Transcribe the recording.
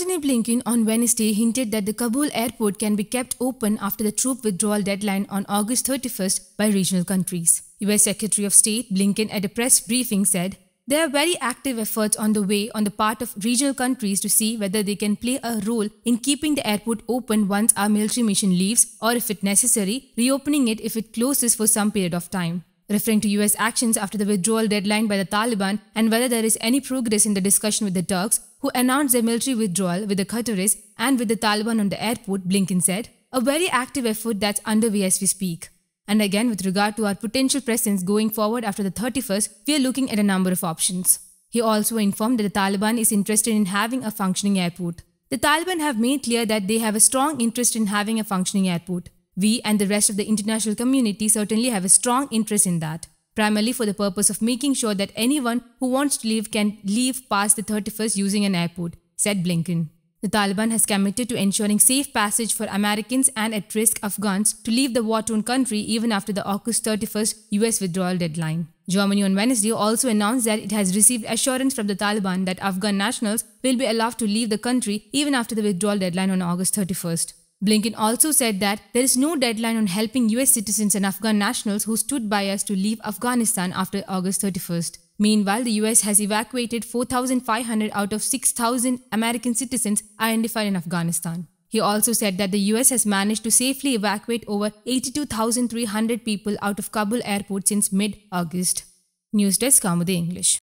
Antony Blinken on Wednesday hinted that the Kabul airport can be kept open after the troop withdrawal deadline on August 31st by regional countries. US Secretary of State Blinken at a press briefing said, There are very active efforts on the way on the part of regional countries to see whether they can play a role in keeping the airport open once our military mission leaves or if it necessary, reopening it if it closes for some period of time referring to US actions after the withdrawal deadline by the Taliban and whether there is any progress in the discussion with the Turks, who announced their military withdrawal with the Qataris and with the Taliban on the airport, Blinken said, a very active effort that's underway as we speak. And again, with regard to our potential presence going forward after the 31st, we are looking at a number of options. He also informed that the Taliban is interested in having a functioning airport. The Taliban have made clear that they have a strong interest in having a functioning airport. We and the rest of the international community certainly have a strong interest in that primarily for the purpose of making sure that anyone who wants to leave can leave past the 31st using an airport, said Blinken. The Taliban has committed to ensuring safe passage for Americans and at risk Afghans to leave the war torn country even after the August 31st US withdrawal deadline. Germany on Wednesday also announced that it has received assurance from the Taliban that Afghan nationals will be allowed to leave the country even after the withdrawal deadline on August 31st. Blinken also said that there is no deadline on helping US citizens and Afghan nationals who stood by us to leave Afghanistan after August 31st. Meanwhile, the US has evacuated 4,500 out of 6,000 American citizens identified in Afghanistan. He also said that the US has managed to safely evacuate over 82,300 people out of Kabul airport since mid August. News Desk Kamude English.